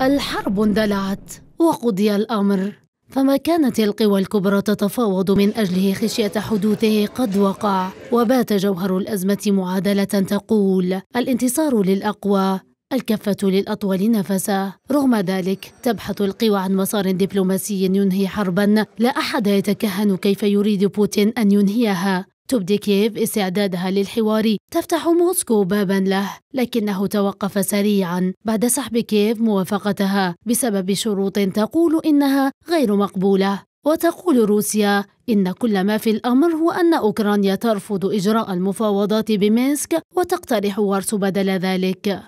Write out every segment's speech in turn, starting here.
الحرب اندلعت وقضي الأمر فما كانت القوى الكبرى تتفاوض من أجله خشية حدوثه قد وقع وبات جوهر الأزمة معادلة تقول الانتصار للأقوى الكفة للأطول نفسا رغم ذلك تبحث القوى عن مسار دبلوماسي ينهي حربا لا أحد يتكهن كيف يريد بوتين أن ينهيها تبدي كييف استعدادها للحوار تفتح موسكو بابا له لكنه توقف سريعا بعد سحب كييف موافقتها بسبب شروط تقول إنها غير مقبولة وتقول روسيا إن كل ما في الأمر هو أن أوكرانيا ترفض إجراء المفاوضات بمينسك وتقترح وارسو بدل ذلك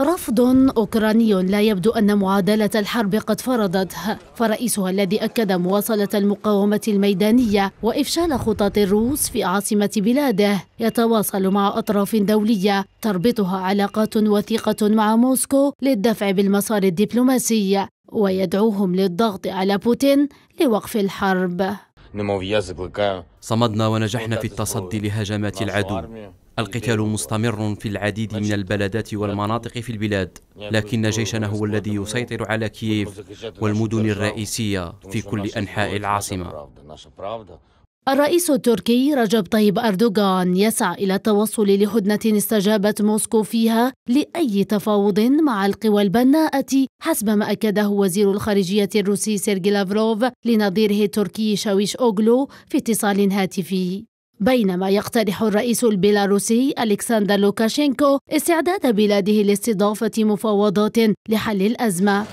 رفض أوكراني لا يبدو أن معادلة الحرب قد فرضته فرئيسها الذي أكد مواصلة المقاومة الميدانية وإفشال خطط الروس في عاصمة بلاده يتواصل مع أطراف دولية تربطها علاقات وثيقة مع موسكو للدفع بالمسار الدبلوماسي ويدعوهم للضغط على بوتين لوقف الحرب صمدنا ونجحنا في التصدي لهجمات العدو القتال مستمر في العديد من البلدات والمناطق في البلاد لكن جيشنا هو الذي يسيطر على كييف والمدن الرئيسية في كل أنحاء العاصمة الرئيس التركي رجب طيب أردوغان يسعى إلى التوصل لهدنة استجابت موسكو فيها لأي تفاوض مع القوى البناءة حسب ما أكده وزير الخارجية الروسي سيرجي لافروف لنظيره التركي شاويش أوغلو في اتصال هاتفي بينما يقترح الرئيس البيلاروسي ألكسندر لوكاشينكو استعداد بلاده لاستضافة مفاوضات لحل الأزمة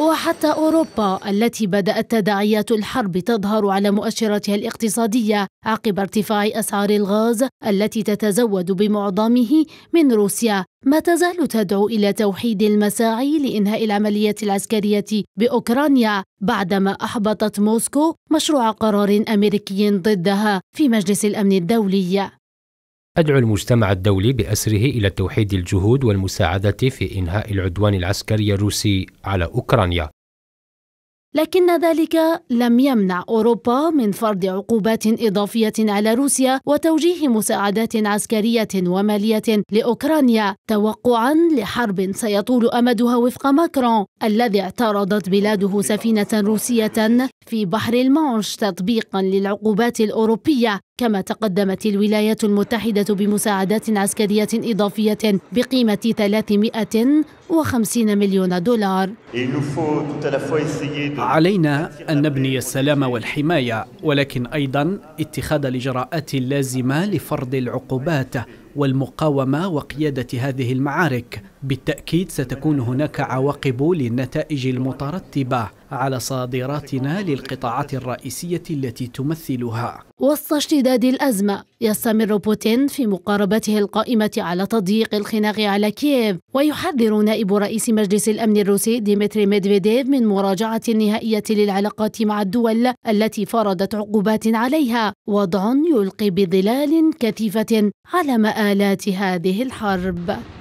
وحتى أوروبا التي بدأت تداعيات الحرب تظهر على مؤشراتها الاقتصادية عقب ارتفاع أسعار الغاز التي تتزود بمعظمه من روسيا ما تزال تدعو إلى توحيد المساعي لإنهاء العملية العسكرية بأوكرانيا بعدما أحبطت موسكو مشروع قرار أمريكي ضدها في مجلس الأمن الدولي أدعو المجتمع الدولي بأسره إلى توحيد الجهود والمساعدة في إنهاء العدوان العسكري الروسي على أوكرانيا لكن ذلك لم يمنع أوروبا من فرض عقوبات إضافية على روسيا وتوجيه مساعدات عسكرية ومالية لأوكرانيا توقعا لحرب سيطول أمدها وفق ماكرون الذي اعترضت بلاده سفينة روسية في بحر المانش تطبيقا للعقوبات الأوروبية كما تقدمت الولايات المتحدة بمساعدات عسكرية إضافية بقيمة 350 مليون دولار علينا أن نبني السلام والحماية ولكن أيضا اتخاذ الإجراءات اللازمة لفرض العقوبات والمقاومة وقيادة هذه المعارك بالتأكيد ستكون هناك عواقب للنتائج المترتبة على صادراتنا للقطاعات الرئيسية التي تمثلها وسط اشتداد الأزمة يستمر بوتين في مقاربته القائمة على تضييق الخناق على كييف ويحذر نائب رئيس مجلس الأمن الروسي ديمتري ميدفيديف من مراجعة نهائية للعلاقات مع الدول التي فرضت عقوبات عليها وضع يلقي بظلال كثيفة على مآلات هذه الحرب